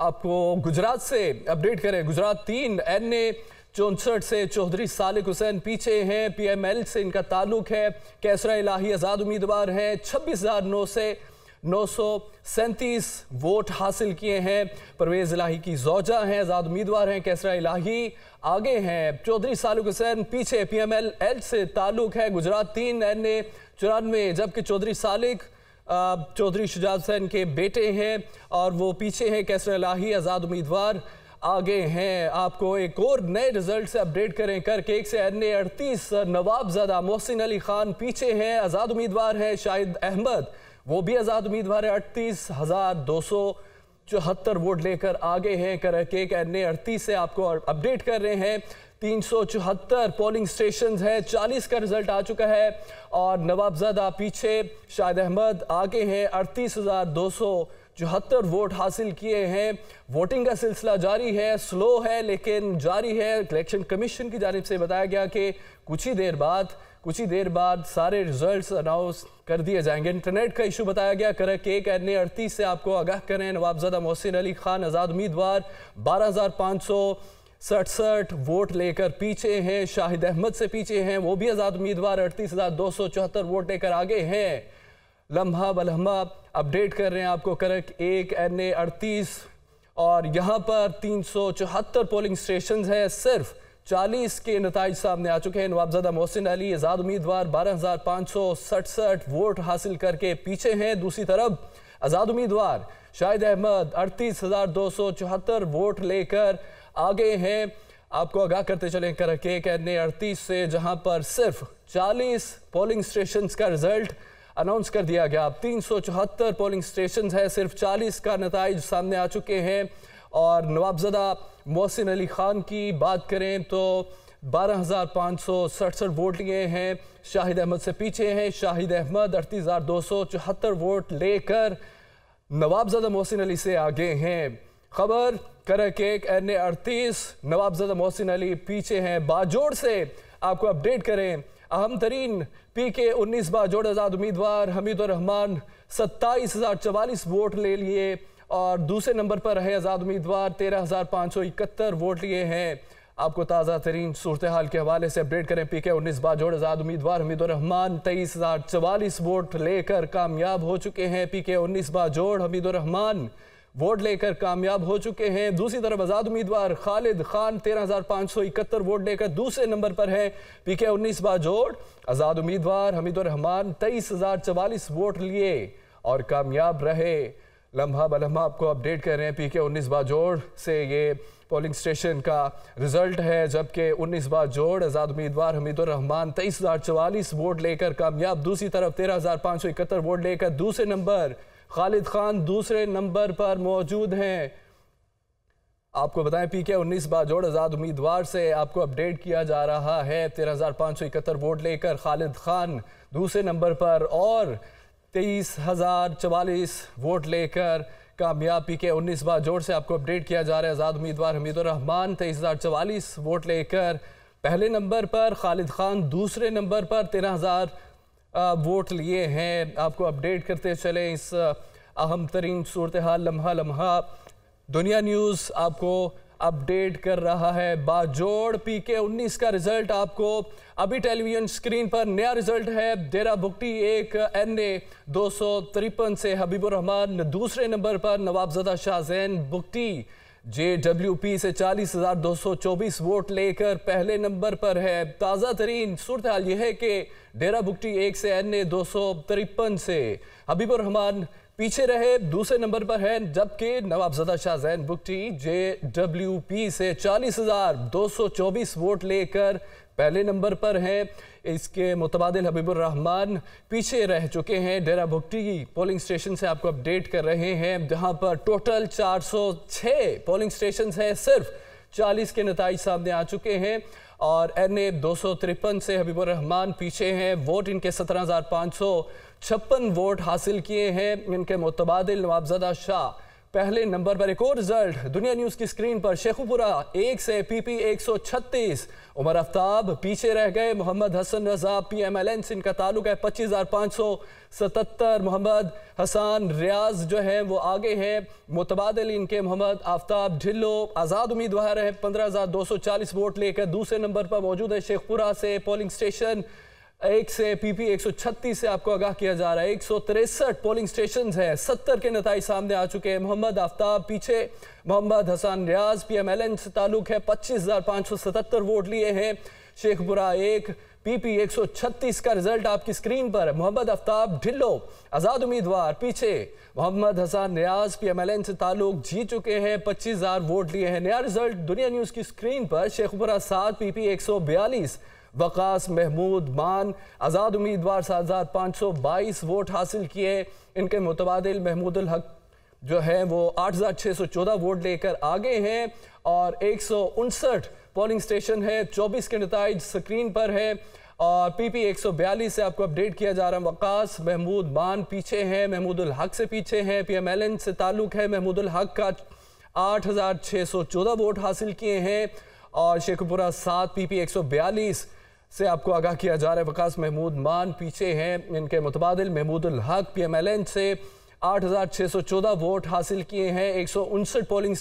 आपको गुजरात से अपडेट करें गुजरात तीन एन ए चौंसठ से चौधरी सालिक हुसैन पीछे हैं पीएमएल से इनका ताल्लुक है कैसरा इलाही आज़ाद उम्मीदवार हैं छब्बीस हज़ार नौ से नौ सौ सैंतीस वोट हासिल किए हैं परवेज़ इलाही की जौजा हैं आज़ाद उम्मीदवार हैं कैसरा इलाही आगे हैं चौधरी सालिक हुसैन पीछे पीएमएल एल से ताल्लुक है गुजरात तीन एन ए चौरानवे जबकि चौधरी सालिक चौधरी शुजात हुसैन के बेटे हैं और वो पीछे हैं कैसर लाही आज़ाद उम्मीदवार आगे हैं आपको एक और नए रिजल्ट से अपडेट करें करके एक से अन्य अड़तीस नवाबजदा मोहसिन अली खान पीछे हैं आज़ाद उम्मीदवार हैं शाहिद अहमद वो भी आज़ाद उम्मीदवार है अड़तीस हज़ार दो सौ चौहत्तर वोट लेकर आगे हैं कराके करने अड़तीस से आपको अपडेट कर रहे हैं तीन सौ चौहत्तर पोलिंग स्टेशन है चालीस का रिजल्ट आ चुका है और नवाबजादा पीछे शाहिद अहमद आगे हैं अड़तीस हज़ार दो सौ चौहत्तर वोट हासिल किए हैं वोटिंग का सिलसिला जारी है स्लो है लेकिन जारी है इलेक्शन कमीशन की जानब से बताया गया कि कुछ ही देर बाद कुछ ही देर बाद सारे रिजल्ट्स अनाउंस कर दिए जाएंगे इंटरनेट का इशू बताया गया कर के एक एन अड़तीस से आपको आगाह करें नवाबजादा मोहसिन अली खान आज़ाद उम्मीदवार बारह हज़ार पाँच सौ सड़सठ वोट लेकर पीछे हैं शाहिद अहमद से पीछे हैं वो भी आज़ाद उम्मीदवार अड़तीस हज़ार दो सौ चौहत्तर वोट लेकर आगे हैं लम्हा बलम्हा अपडेट कर रहे हैं आपको करक एक एन ए अड़तीस और यहाँ पर तीन सौ चौहत्तर पोलिंग स्टेशन है सिर्फ़ चालीस के नतज सामने आ चुके हैं नवाबजादा मोहसिन अली आज़ाद उम्मीदवार बारह हज़ार पाँच सौ सड़सठ वोट हासिल करके पीछे हैं दूसरी तरफ आज़ाद उम्मीदवार शाहिद अहमद अड़तीस हज़ार दो सौ चौहत्तर वोट लेकर आगे हैं आपको आगाह करते चले कर के कहने अड़तीस से जहां पर सिर्फ 40 पोलिंग स्टेशन का रिजल्ट अनाउंस कर दिया गया अब तीन पोलिंग स्टेशन है सिर्फ 40 का नतज सामने आ चुके हैं और नवाबजदा मोहसिन अली ख़ान की बात करें तो बारह हज़ार पाँच सौ सड़सठ वोट लिए हैं शाहिद अहमद से पीछे हैं शाहिद अहमद अड़तीस हज़ार दो सौ चौहत्तर वोट लेकर नवाबजदा मोहसिन अली से आगे हैं खबर कर केक एन ए अड़तीस नवाबजदा मोहसिन अली पीछे हैं बाजोड़ से आपको अपडेट करें अहम तरीन पी के उन्नीस बाजोड़ आज़ाद उम्मीदवार हमीदुररहमान रहमान सत्ताईस हज़ार चवालीस वोट ले लिए और दूसरे नंबर पर रहे आज़ाद उम्मीदवार तेरह हज़ार पाँच सौ इकहत्तर वोट लिए हैं आपको ताज़ा तरीन सूरत हाल के हवाले से अपडेट करें पी के उन्नीस बाजोड़ आज़ाद उम्मीदवार हमीदुररहमान तेईस हज़ार चवालीस वोट लेकर कामयाब हो चुके हैं पी के उन्नीस बाजोड़ हमीदुररहमान वोट लेकर कामयाब हो चुके हैं दूसरी तरफ आज़ाद उम्मीदवार खालिद खान तेरह हज़ार पाँच सौ इकहत्तर वोट लेकर दूसरे नंबर पर हैं पी के उन्नीस बाजोड़ आज़ाद उम्मीदवार हमीदुररहमान तेईस हज़ार चवालीस वोट लिए और कामयाब रहे लम्हा बलम्हा आपको अपडेट कर रहे हैं पी के उन्नीस बाजोड़ से ये पोलिंग स्टेशन का रिजल्ट है जबकि उन्नीस बाजोड़ आज़ाद उम्मीदवार हमीदुर रहमान तेईस हज़ार चवालीस वोट लेकर कामयाब दूसरी तरफ तेरह हज़ार पाँच सौ इकहत्तर वोट लेकर दूसरे नंबर खालिद खान दूसरे नंबर पर मौजूद हैं आपको बताएं पी के उन्नीस बाजोड़ आज़ाद उम्मीदवार से आपको अपडेट किया जा रहा है तेरह हज़ार पाँच सौ इकहत्तर वोट लेकर खालिद खान दूसरे नंबर पर और तेईस हज़ार चवालीस वोट लेकर कामयाब पी के उन्नीस बार जोर से आपको अपडेट किया जा रहा है आज़ाद उम्मीदवार हमीदुररहमान तेईस हज़ार चवालीस वोट लेकर पहले नंबर पर खालिद खान दूसरे नंबर पर तेरह हज़ार वोट लिए हैं आपको अपडेट करते चले इस अहम तरीन सूरत हाल लम्हा लम्हा दुनिया न्यूज़ आपको अपडेट कर रहा है बाजोड़ पीके 19 का रिजल्ट आपको अभी टेलीविजन स्क्रीन पर नया रिजल्ट है डेरा बुकटी एक एन ए दो से हबीबुर रहमान दूसरे नंबर पर नवाबजदा शाहजैन बुकटी पी से 40,224 वोट लेकर पहले नंबर पर है ताज़ा तरीन सूरत हाल यह है कि डेरा बुकटी एक से एन ए दो से हबीबुर रहमान पीछे रहे दूसरे नंबर पर है जबकि Nawabzada Shahzain Bugti J W P से चालीस हजार दो सौ चौबीस वोट लेकर पहले नंबर पर हैं इसके मुतबाद हबीबुलरहमान पीछे रह चुके हैं डेरा भुगटी की पोलिंग स्टेशन से आपको अपडेट कर रहे हैं जहां पर टोटल 406 पोलिंग स्टेशन हैं सिर्फ 40 के नतज सामने आ चुके हैं और एन ए दो सौ तिरपन से हबीबुररहमान पीछे हैं वोट इनके सत्रह हज़ार पाँच सौ छप्पन वोट हासिल किए हैं इनके मुतबादल नवाबजदा शाह पहले नंबर पर एक और रिजल्ट दुनिया न्यूज की स्क्रीन पर शेखुपुरा एक से पीपी 136 उमर आफ्ताब पीछे रह गए Mohammad Hasan Raza P M L N से इनका ताल्लुक है पच्चीस हजार पाँच सौ सतहत्तर मोहम्मद हसान रियाज जो है वो आगे हैं मुतबादल इनके मोहम्मद आफ्ताब ढिल्लो आज़ाद उम्मीदवार हैं पंद्रह हजार दो सौ चालीस वोट लेकर दूसरे नंबर पर मौजूद है शेखपुरा से पोलिंग स्टेशन एक से पीपी 136 से आपको आगाह किया जा रहा है एक पोलिंग स्टेशन है सत्तर के नतज सामने आ चुके हैं मोहम्मद आफ्ताब पीछे Mohammad Hasan Riaz P M L N से ताल्लुक है पच्चीस हज़ार पाँच सौ सतहत्तर वोट लिए हैं शेखपुरा एक पीपी 136 का रिजल्ट आपकी स्क्रीन पर मोहम्मद आफ्ताब ढिल्लो आज़ाद उम्मीदवार पीछे मोहम्मद हसन रियाज एन से ताल्लुक जीत चुके हैं हजार वोट लिए हैं नया रिजल्ट दुनिया न्यूज़ की स्क्रीन पर शेखपुरा सात सौ बयालीस वकास महमूद मान आज़ाद उम्मीदवार सात हज़ार पाँच सौ बाईस वोट हासिल किए इनके मुतबादल महमूद हक जो है वो आठ हज़ार छः सौ चौदह वोट लेकर आगे हैं और एक सौ उनसठ पोलिंग स्टेशन है चौबीस के नतज स्क्रीन पर है और पी पी एक सौ बयालीस से आपको अपडेट किया जा रहा है वकास महमूद मान पीछे हैं महमूदुल हक से पीछे हैं पी एम एल एन से ताल्लुक़ है महमूदुल हक का आठ हज़ार छः सौ चौदह वोट हासिल किए हैं और शेखपुरा सात पी पी एक सौ बयालीस से आपको आगाह किया जा रहा है वकास महमूद मान पीछे हैं इनके मुतबादल महमूदुल हक पी एम एल एन से आठ हज़ार छह सौ चौदह वोट हासिल किए हैं एक सौ उनसठ पोलिंग